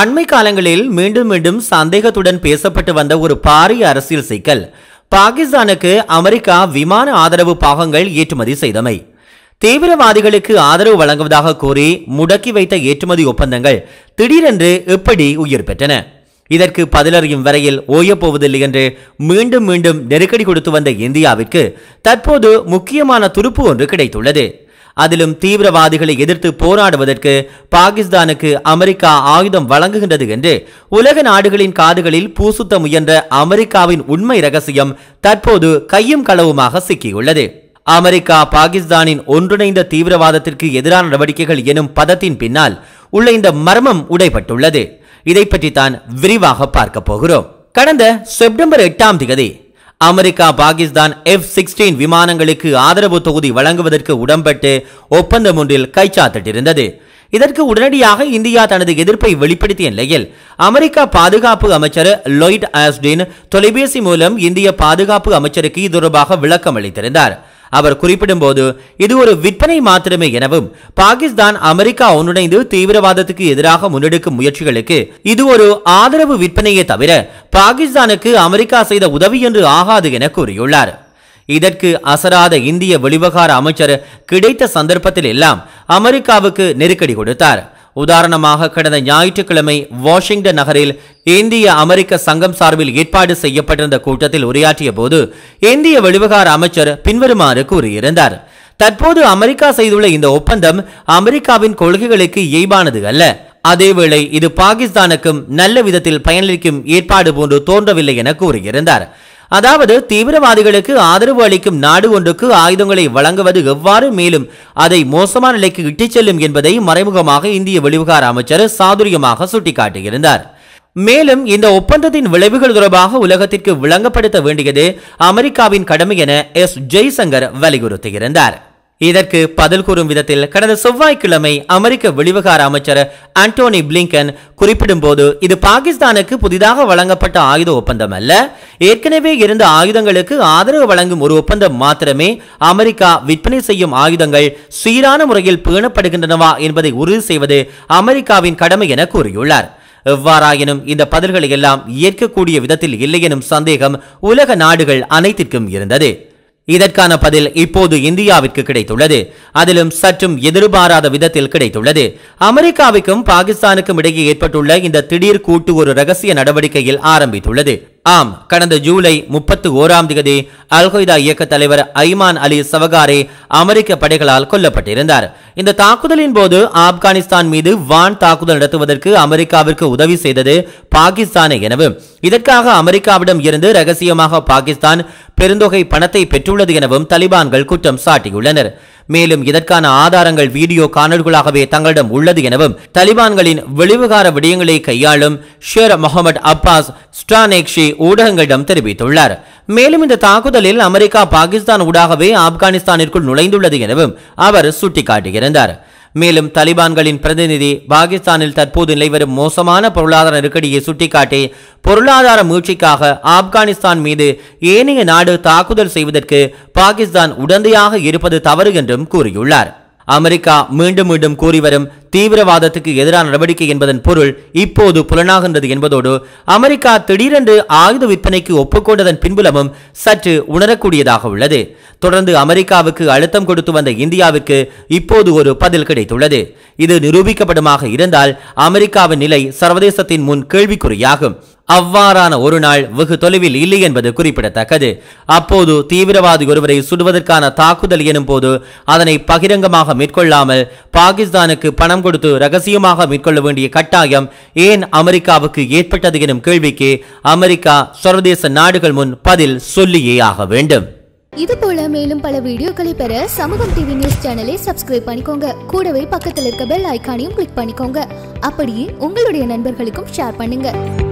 அண்மை காலங்களில் மீண்டும் மீண்டும் சந்தேகத்துடன் பேசப்பட்டு வந்த ஒரு பாரிய அரசியல் சிக்கல் பாகிஸ்தானுக்கு அமெரிக்கா விமான ஆதரவு பாகங்கள் ஏற்றுமதி செய்தமை தீவிரவாதிகளுக்கு ஆதரவு வழங்குவதாக கூறி முடக்கி வைத்த ஏற்றுமதி ஒப்பந்தங்கள் திடீரென்று எப்படி உயிர் பெற்றன இதற்கு பதிலறியும் வரையில் ஓயப்போவதில்லை என்று மீண்டும் மீண்டும் நெருக்கடி கொடுத்து வந்த இந்தியாவிற்கு தற்போது முக்கியமான துருப்பு ஒன்று கிடைத்துள்ளது அதிலும் தீவிரவாதிகளை எதிர்த்து போராடுவதற்கு பாகிஸ்தானுக்கு அமெரிக்கா ஆயுதம் வழங்குகின்றது என்று உலக நாடுகளின் காதுகளில் பூசுத்த முயன்ற அமெரிக்காவின் உண்மை ரகசியம் தற்போது கையும் களவுமாக சிக்கியுள்ளது அமெரிக்கா பாகிஸ்தானின் ஒன்றிணைந்த தீவிரவாதத்திற்கு எதிரான நடவடிக்கைகள் எனும் பதத்தின் பின்னால் உள்ள இந்த மர்மம் உடைபட்டுள்ளது இதை பற்றி தான் விரிவாக பார்க்க போகிறோம் கடந்த செப்டம்பர் எட்டாம் தேதி அமெரிக்கா பாகிஸ்தான் எஃப் சிக்ஸ்டீன் விமானங்களுக்கு ஆதரவு தொகுதி வழங்குவதற்கு உடம்பட்டு ஒப்பந்தம் ஒன்றில் கைச்சாத்திட்டிருந்தது இதற்கு உடனடியாக இந்தியா தனது எதிர்ப்பை வெளிப்படுத்திய நிலையில் அமெரிக்கா பாதுகாப்பு அமைச்சர் லொய்ட் ஆஸ்டின் தொலைபேசி மூலம் இந்திய பாதுகாப்பு அமைச்சருக்கு இது தொடர்பாக விளக்கம் அளித்திருந்தாா் அவர் குறிப்பிடும்போது இது ஒரு விற்பனை மாத்திரமே எனவும் பாகிஸ்தான் அமெரிக்கா ஒன்றிணைந்து தீவிரவாதத்துக்கு எதிராக முன்னெடுக்கும் முயற்சிகளுக்கு இது ஒரு ஆதரவு விற்பனையே தவிர பாகிஸ்தானுக்கு அமெரிக்கா செய்த உதவி என்று ஆகாது என கூறியுள்ளார் இதற்கு அசராத இந்திய வெளிவகார அமைச்சர் கிடைத்த சந்தர்ப்பத்தில் எல்லாம் அமெரிக்காவுக்கு நெருக்கடி கொடுத்தார் உதாரணமாக கடந்த ஞாயிற்றுக்கிழமை வாஷிங்டன் நகரில் இந்திய அமெரிக்க சங்கம் சார்பில் ஏற்பாடு செய்யப்பட்டிருந்த கூட்டத்தில் உரையாற்றிய போது இந்திய வெளிவிகார அமைச்சர் பின்வருமாறு கூறியிருந்தார் தற்போது அமெரிக்கா செய்துள்ள இந்த ஒப்பந்தம் அமெரிக்காவின் கொள்கைகளுக்கு இயல்பானது அல்ல அதேவேளை இது பாகிஸ்தானுக்கும் நல்ல விதத்தில் பயனளிக்கும் ஏற்பாடு போன்று தோன்றவில்லை என கூறியிருந்தார் அதாவது தீவிரவாதிகளுக்கு ஆதரவு அளிக்கும் நாடு ஒன்றுக்கு ஆயுதங்களை வழங்குவது எவ்வாறு மேலும் அதை மோசமான நிலைக்கு இட்டுச் செல்லும் என்பதை மறைமுகமாக இந்திய வெளிவிகார அமைச்சர் சாதுரியமாக சுட்டிக்காட்டியிருந்தார் மேலும் இந்த ஒப்பந்தத்தின் விளைவுகள் தொடர்பாக உலகத்திற்கு விளங்கப்படுத்த வேண்டியது அமெரிக்காவின் கடமை என எஸ் ஜெய்சங்கர் வலியுறுத்தியிருந்தார் இதற்கு பதில் கூறும் விதத்தில் கடந்த செவ்வாய்க்கிழமை அமெரிக்க வெளிவகார அமைச்சர் அண்டோனி பிளிங்கன் குறிப்பிடும்போது இது பாகிஸ்தானுக்கு புதிதாக வழங்கப்பட்ட ஆயுத ஒப்பந்தம் அல்ல ஏற்கனவே இருந்த ஆயுதங்களுக்கு ஆதரவு வழங்கும் ஒரு ஒப்பந்தம் மாத்திரமே அமெரிக்கா விற்பனை செய்யும் ஆயுதங்கள் சீரான முறையில் பேணப்படுகின்றனவா என்பதை உறுதி செய்வது அமெரிக்காவின் கடமை என கூறியுள்ளார் எவ்வாறாயினும் இந்த பதில்களை எல்லாம் ஏற்கக்கூடிய விதத்தில் இல்லை எனும் சந்தேகம் உலக நாடுகள் அனைத்திற்கும் இருந்தது இதற்கான பதில் இப்போது இந்தியாவிற்கு கிடைத்துள்ளது அதிலும் சற்றும் எதிர்பாராத விதத்தில் கிடைத்துள்ளது அமெரிக்காவுக்கும் பாகிஸ்தானுக்கும் இடையே ஏற்பட்டுள்ள இந்த திடீர் கூட்டு ஒரு ரகசிய நடவடிக்கையில் ஆரம்பித்துள்ளது ஆம் கடந்த ஜூலை முப்பத்து ஓராம் தேதி அல்கொய்தா இயக்க தலைவர் ஐமான் அலி சவகாரே அமெரிக்க படைகளால் கொல்லப்பட்டிருந்தார் இந்த தாக்குதலின் போது ஆப்கானிஸ்தான் மீது வான் தாக்குதல் நடத்துவதற்கு அமெரிக்காவிற்கு உதவி செய்தது பாகிஸ்தானை எனவும் இதற்காக அமெரிக்காவிடம் இருந்து ரகசியமாக பாகிஸ்தான் பெருந்தொகை பணத்தை பெற்றுள்ளது எனவும் தலிபான்கள் குற்றம் சாட்டியுள்ளனர் மேலும் இதற்கான ஆதாரங்கள் வீடியோ காணல்களாகவே தங்களிடம் உள்ளது எனவும் தலிபான்களின் வெளிவகார விடயங்களை கையாளும் ஷேர் முகமது அப்பாஸ் ஸ்டானேக்ஷி ஊடகங்களிடம் தெரிவித்துள்ளார் மேலும் இந்த தாக்குதலில் அமெரிக்கா பாகிஸ்தான் ஊடாகவே ஆப்கானிஸ்தானிற்குள் நுழைந்துள்ளது எனவும் அவர் சுட்டிக்காட்டியிருந்தார் மேலும் தலிபான்களின் பிரதிநிதி பாகிஸ்தானில் தற்போது நிலைவரும் மோசமான பொருளாதார நெருக்கடியை சுட்டிக்காட்டி பொருளாதார மீழ்ச்சிக்காக ஆப்கானிஸ்தான் மீது ஏனைய நாடு தாக்குதல் செய்வதற்கு பாகிஸ்தான் உடந்தையாக இருப்பது தவறு என்றும் கூறியுள்ளார் அமெரிக்கா மீண்டும் மீண்டும் கூறிவரும் தீவிரவாதத்துக்கு எதிரான நடவடிக்கை என்பதன் பொருள் இப்போது புலனாகின்றது என்பதோடு அமெரிக்கா திடீரென்று ஆயுத விற்பனைக்கு ஒப்புக்கொண்டதன் பின்புலமும் சற்று உணரக்கூடியதாக உள்ளது தொடர்ந்து அமெரிக்காவுக்கு அழுத்தம் கொடுத்து வந்த இந்தியாவிற்கு இப்போது ஒரு பதில் கிடைத்துள்ளது இது நிரூபிக்கப்படுமாக இருந்தால் அமெரிக்காவின் நிலை சர்வதேசத்தின் முன் கேள்விக்குறியாகும் அவ்வாறான ஒரு நாள் வெகு தொலைவில் இல்லை என்பது குறிப்பிடத்தக்கது அப்போது தீவிரவாதி ஒருவரை சுடுவதற்கான தாக்குதல் எனும் போது அதனை பகிரங்கமாக மேற்கொள்ளாமல் பாகிஸ்தானுக்கு பணம் கொடுத்து ரகசியமாக மேற்கொள்ள வேண்டிய கட்டாயம் ஏன் அமெரிக்காவுக்கு ஏற்பட்டது எனும் கேள்விக்கு அமெரிக்கா சர்வதேச நாடுகள் முன் பதில் சொல்லியே ஆக வேண்டும் இது போல மேலும் பல வீடியோக்களை பெற சமூகம் டிவி நியூஸ் சேனலை சப்ஸ்கிரைப் பண்ணிக்கோங்க கூடவே பக்கத்தில் இருக்க பெல் ஐக்கானையும் கிளிக் பண்ணிக்கோங்க அப்படியே உங்களுடைய நண்பர்களுக்கும் ஷேர் பண்ணுங்க